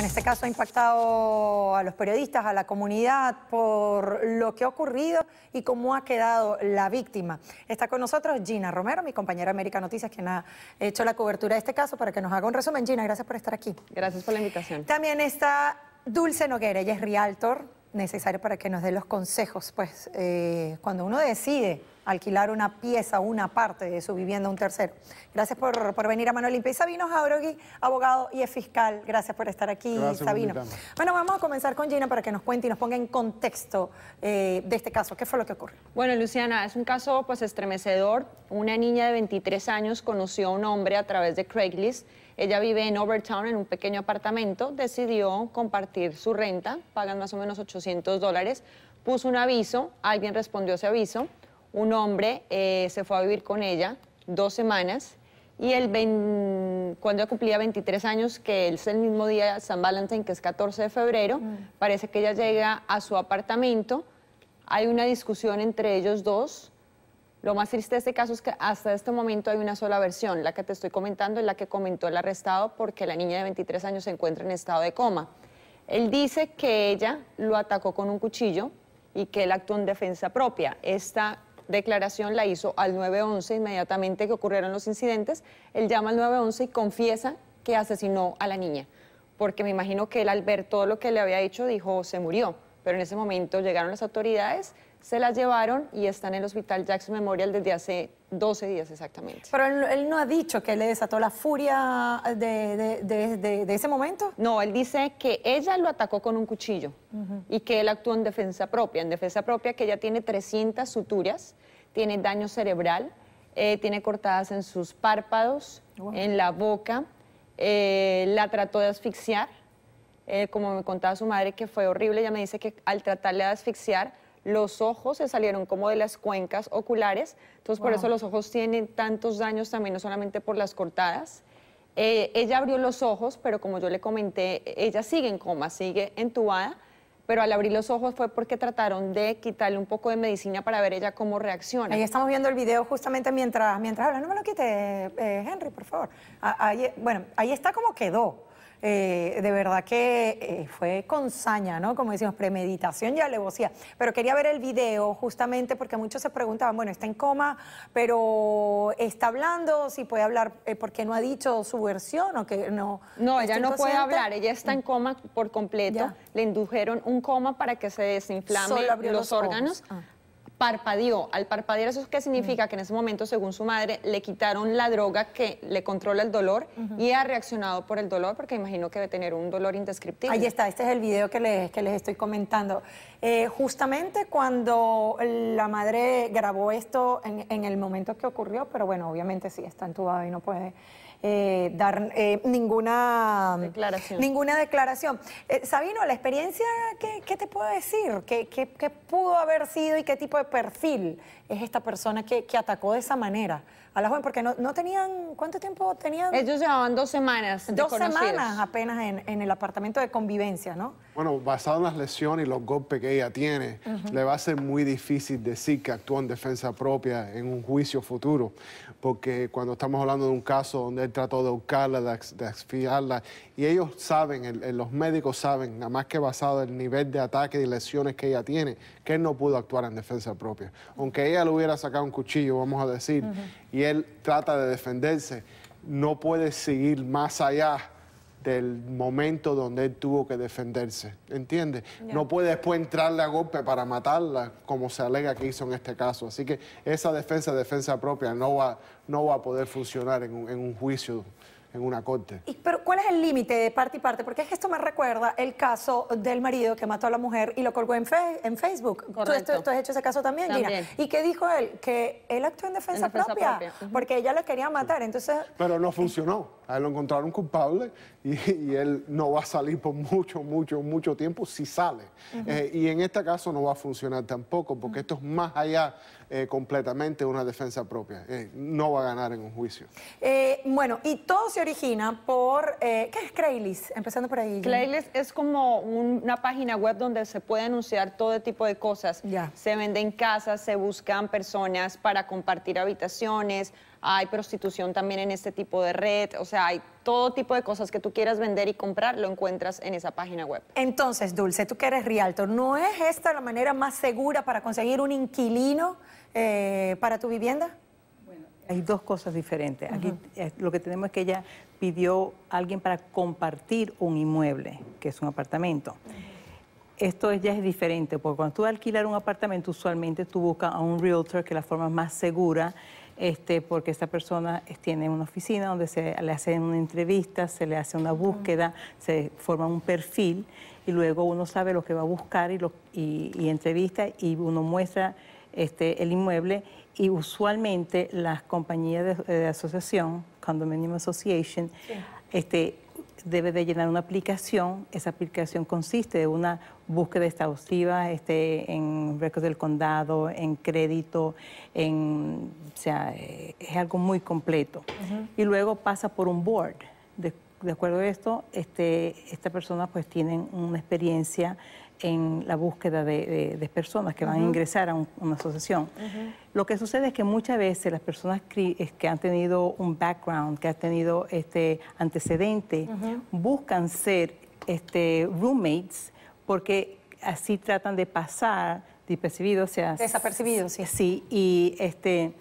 En este caso ha impactado a los periodistas, a la comunidad por lo que ha ocurrido y cómo ha quedado la víctima. Está con nosotros Gina Romero, mi compañera América Noticias, quien ha hecho la cobertura de este caso para que nos haga un resumen. Gina, gracias por estar aquí. Gracias por la invitación. También está Dulce Noguera, ella es realtor necesario para que nos dé los consejos. Pues eh, cuando uno decide alquilar una pieza, una parte de su vivienda a un tercero. Gracias por, por venir a Manuel Y Sabino Jaurogui, abogado y es fiscal, gracias por estar aquí, Sabino. Bueno, vamos a comenzar con Gina para que nos cuente y nos ponga en contexto eh, de este caso. ¿Qué fue lo que ocurrió? Bueno, Luciana, es un caso pues estremecedor. Una niña de 23 años conoció a un hombre a través de Craigslist ella vive en Overtown, en un pequeño apartamento, decidió compartir su renta, pagan más o menos 800 dólares, puso un aviso, alguien respondió ese aviso, un hombre eh, se fue a vivir con ella dos semanas y el cuando ella cumplía 23 años, que es el mismo día San Valentín, que es 14 de febrero, mm. parece que ella llega a su apartamento, hay una discusión entre ellos dos, lo más triste de este caso es que hasta este momento hay una sola versión. La que te estoy comentando es la que comentó el arrestado porque la niña de 23 años se encuentra en estado de coma. Él dice que ella lo atacó con un cuchillo y que él actuó en defensa propia. Esta declaración la hizo al 911 inmediatamente que ocurrieron los incidentes. Él llama al 911 y confiesa que asesinó a la niña, porque me imagino que él al ver todo lo que le había hecho dijo, se murió. Pero en ese momento llegaron las autoridades, se la llevaron y está en el Hospital Jackson Memorial desde hace 12 días exactamente. Pero él, no ha dicho que le desató la furia de, ese momento. No, él dice que ella lo atacó con un cuchillo y que él actuó en defensa propia. En defensa propia que ella tiene 300 suturas, tiene daño cerebral, eh, tiene cortadas en sus párpados, en la boca, eh, la trató de asfixiar. Eh, como me contaba su madre que fue horrible, ella me dice que al tratarle de asfixiar, los ojos se salieron como de las cuencas oculares, entonces por eso los ojos tienen tantos daños también, no solamente por las cortadas. Eh, ella abrió los ojos, pero como yo le comenté, ella sigue en coma, sigue entubada, pero al abrir los ojos fue porque trataron de quitarle un poco de medicina para ver ella cómo reacciona. Ahí estamos viendo el video justamente mientras, mientras habla. No me lo quite, eh, Henry, por favor. bueno, ahí está como quedó. Eh, de verdad que eh, fue con saña, ¿no? Como decimos, premeditación y alevosía. Pero quería ver el video justamente porque muchos se preguntaban, bueno, está en coma, pero está hablando, si puede hablar, eh, porque no ha dicho su versión o que no. No, ella no puede hablar, ella está en coma por completo. Le indujeron un coma para que se desinflame los, los, órganos. Ah parpadeó. Al parpadear, ¿eso qué significa? Que en ese momento, según su madre, le quitaron la droga que le controla el dolor y ha reaccionado por el dolor, porque imagino que debe tener un dolor indescriptible. Ahí está, este es el video que les, que les estoy comentando. Eh, justamente cuando la madre grabó esto en, en el momento que ocurrió, pero bueno, obviamente sí está entubado y no puede eh, dar eh, ninguna declaración. Ninguna declaración. Eh, Sabino, la experiencia, ¿qué, te puedo decir? ¿Qué, pudo haber sido y qué tipo de perfil es esta persona que atacó de esa manera a la joven, porque no, tenían, ¿cuánto tiempo tenían? Ellos llevaban dos semanas. Dos semanas apenas en, el apartamento de convivencia, ¿no? Bueno, basado en las lesiones y los golpes que ella tiene, le va a ser muy difícil decir que actuó en defensa propia en un juicio futuro, porque cuando estamos hablando de un caso donde él trató de buscarla, de, de y ellos saben, los médicos saben, nada más que basado en el nivel de ataque y lesiones que ella tiene, que él no pudo actuar en defensa propia. Aunque ella le hubiera sacado un cuchillo, vamos a decir, y él trata de defenderse, no puede seguir más allá del momento donde él tuvo que defenderse, ¿entiendes? No puede después entrarle a golpe para matarla, como se alega que hizo en este caso. Así que esa defensa, defensa propia, no va, no va a poder funcionar en en un juicio en una corte. ¿Y, pero ¿cuál es el límite de parte y parte? Porque es que esto me recuerda el caso del marido que mató a la mujer y lo colgó en, Facebook. Tú, has hecho ese caso también, ¿Y qué dijo él? Que él actuó en defensa, propia, porque ella lo quería matar. Entonces... Pero no funcionó. A él lo encontraron culpable y, él no va a salir por mucho, mucho, mucho tiempo si sale. Eh, y en este caso no va a funcionar tampoco, porque esto es más allá eh, completamente una defensa propia. Eh, no va a ganar en un juicio. bueno, y todo se origina por... ¿Qué es Craigslist? Empezando por ahí. Craigslist es como una página web donde se puede anunciar todo tipo de cosas. Se venden casas, se buscan personas para compartir habitaciones, hay prostitución también en este tipo de red, o sea, hay todo tipo de cosas que tú quieras vender y comprar, lo encuentras en esa página web. Entonces, Dulce, tú que eres realtor, ¿no es esta la manera más segura para conseguir un inquilino eh, para tu vivienda? Bueno, hay dos cosas diferentes. Aquí lo que tenemos es que ella pidió a alguien para compartir un inmueble, que es un apartamento. esto ya es diferente, porque cuando tú alquilar un apartamento, usualmente tú buscas a un realtor, que es la forma más segura, este, porque esta persona tiene una oficina donde se le hace una entrevista, se le hace una búsqueda, se forma un perfil y luego uno sabe lo que va a buscar y, lo, y, entrevista y uno muestra este, el inmueble y usualmente las compañías de, asociación, Condominium Association, este, debe de llenar una aplicación. Esa aplicación consiste de una búsqueda exhaustiva este, en récords del condado, en crédito, en, o sea, eh, es algo muy completo. Y luego pasa por un board. De, acuerdo a esto, este, esta persona pues tienen una experiencia en la búsqueda de, personas que van a ingresar a una asociación. Lo que sucede es que muchas veces las personas que han tenido un background, que han tenido este antecedente, buscan ser este, roommates porque así tratan de pasar desapercibidos. Desapercibidos, sí. Sí, y este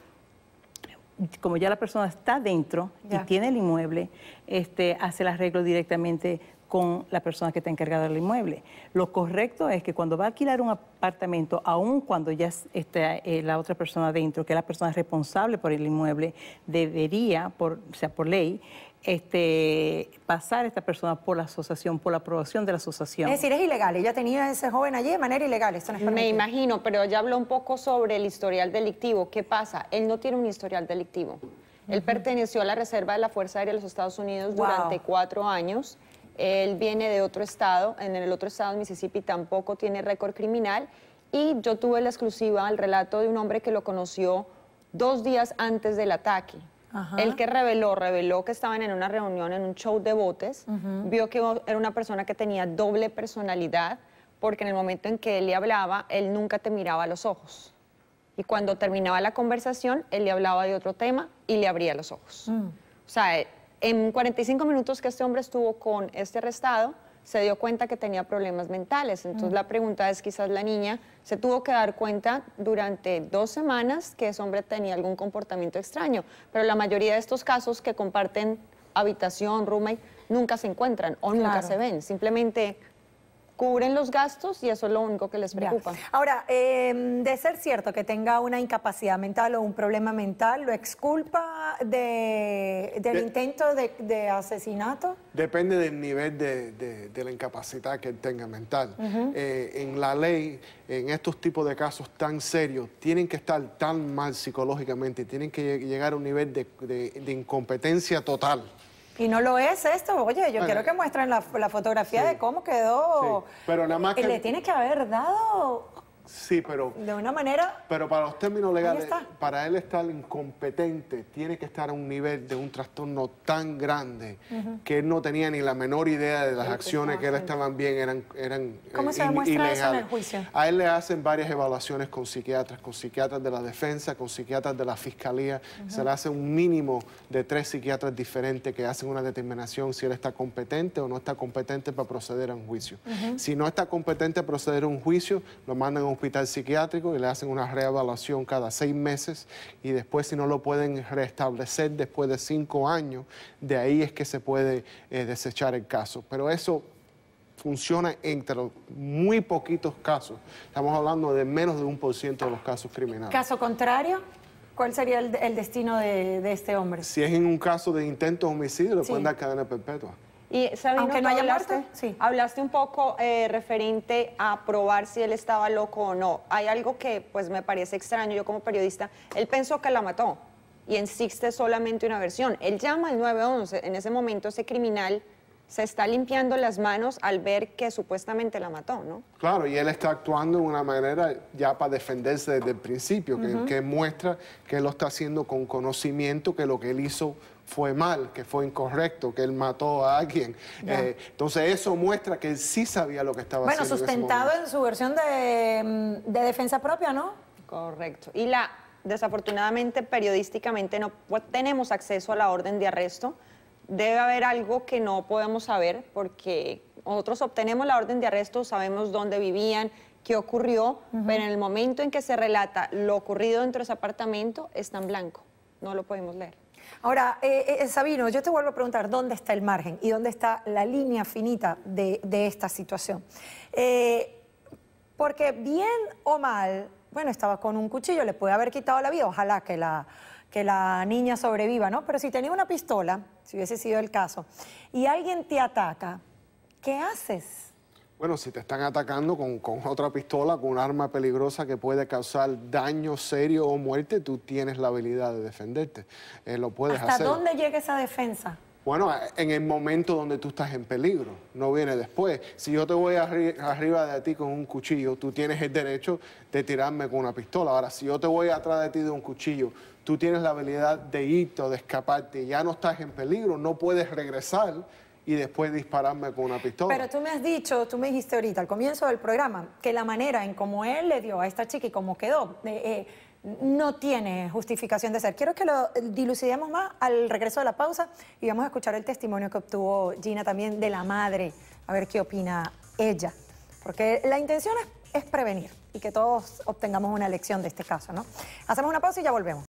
como ya la persona está dentro y tiene el inmueble, este, hace el arreglo directamente con la persona que está encargada del inmueble. Lo correcto es que cuando va a alquilar un apartamento, aun cuando ya está eh, la otra persona dentro, que es la persona responsable por el inmueble, debería, por, sea, por ley, este, pasar esta persona por la asociación, por la aprobación de la asociación. Es decir, es ilegal. Ella tenía a ese joven allí de manera ilegal. Me imagino, pero ya habló un poco sobre el historial delictivo. ¿Qué pasa? Él no tiene un historial delictivo. Él perteneció a la Reserva de la Fuerza Aérea de los Estados Unidos durante cuatro años. Él viene de otro estado, en el otro estado de Mississippi tampoco tiene récord criminal. Y yo tuve la exclusiva al relato de un hombre que lo conoció dos días antes del ataque. Él El que reveló, reveló que estaban en una reunión, en un show de botes, vio que era una persona que tenía doble personalidad, porque en el momento en que él le hablaba, él nunca te miraba a los ojos. Y cuando terminaba la conversación, él le hablaba de otro tema y le abría los ojos. Mm. O sea, en 45 minutos que este hombre estuvo con este arrestado, se dio cuenta que tenía problemas mentales. Entonces la mm. pregunta es, quizás la niña se tuvo que dar cuenta durante dos semanas que ese hombre tenía algún comportamiento extraño, pero la mayoría de estos casos que comparten habitación, roommate, nunca se encuentran o nunca se ven, simplemente cubren los gastos y eso es lo único que les preocupa. Ahora, em, de ser cierto que tenga una incapacidad mental o un problema mental, ¿lo exculpa de, del intento de, asesinato? Depende del nivel de, la incapacidad que él tenga mental. Eh, en la ley, en estos tipos de casos tan serios, tienen que estar tan mal psicológicamente, tienen que llegar a un nivel de incompetencia total. Y no lo es esto, oye, yo quiero que muestren la, fotografía de cómo quedó. pero nada más eh, que... Le tiene que haber dado Sí, pero... De una manera... Pero para los términos legales, para él estar incompetente, tiene que estar a un nivel de un trastorno tan grande que él no tenía ni la menor idea de las acciones que él estaban bien, eran, eran eh, ¿Cómo se demuestra Eso en el juicio? A él le hacen varias evaluaciones con psiquiatras, con psiquiatras de la defensa, con psiquiatras de la fiscalía. Se le hace un mínimo de tres psiquiatras diferentes que hacen una determinación si él está competente o no está competente para proceder a un juicio. Si no está competente para proceder a un juicio, lo mandan a un hospital psiquiátrico y le hacen una reevaluación cada seis meses y después si no lo pueden restablecer después de cinco años, de ahí es que se puede eh, desechar el caso. Pero eso funciona entre muy poquitos casos. Estamos hablando de menos de un por ciento de los casos criminales. ¿Caso contrario? ¿Cuál sería el, destino de, este hombre? Si es en un caso de intento de homicidio, le pueden dar cadena perpetua. Y Sabino, que no hablaste, sí. hablaste un poco eh, referente a probar si él estaba loco o no. Hay algo que pues me parece extraño, yo como periodista, él pensó que la mató y insiste solamente una versión. Él llama al 911, en ese momento ese criminal se está limpiando las manos al ver que supuestamente la mató, ¿no? Claro, y él está actuando de una manera ya para defenderse desde el principio, que, muestra que lo está haciendo con conocimiento, que lo que él hizo fue mal, que fue incorrecto, que él mató a alguien. Eh, entonces eso muestra que él sí sabía lo que estaba bueno, haciendo. Bueno, sustentado en, su versión mm, de, defensa propia, ¿no? Correcto. Y la, desafortunadamente, periodísticamente no pues, tenemos acceso a la orden de arresto debe haber algo que no podemos saber porque nosotros obtenemos la orden de arresto, sabemos dónde vivían, qué ocurrió, pero en el momento en que se relata lo ocurrido dentro de ese apartamento está en blanco, no lo podemos leer. Ahora, eh, eh, eh, Sabino, yo te vuelvo a preguntar, ¿dónde está el margen y dónde está la línea finita de, esta situación? porque bien o mal, bueno, estaba con un cuchillo, le puede haber quitado la vida, ojalá que la, que la niña sobreviva, ¿no? Pero si tenía una pistola, si hubiese sido el caso, y alguien te ataca, ¿qué haces? Bueno, si te están atacando con, otra pistola, con un arma peligrosa que puede causar daño serio o muerte, tú tienes la habilidad de defenderte. Eh, lo puedes hacer. ¿Hasta dónde llega esa defensa? Bueno, en el momento donde tú estás en peligro, no viene después. Si yo te voy arriba de ti con un cuchillo, tú tienes el derecho de tirarme con una pistola. Ahora, si yo te voy atrás de ti de un cuchillo, tú tienes la habilidad de irte de escaparte, ya no estás en peligro, no puedes regresar y después dispararme con una pistola. Pero tú me has dicho, tú me dijiste ahorita al comienzo del programa, que la manera en cómo él le dio a esta chica y cómo quedó, eh, eh, no tiene justificación de ser. Quiero que lo dilucidemos más al regreso de la pausa y vamos a escuchar el testimonio que obtuvo Gina también de la madre, a ver qué opina ella. Porque la intención es, prevenir y que todos obtengamos una lección de este caso, ¿no? Hacemos una pausa y ya volvemos.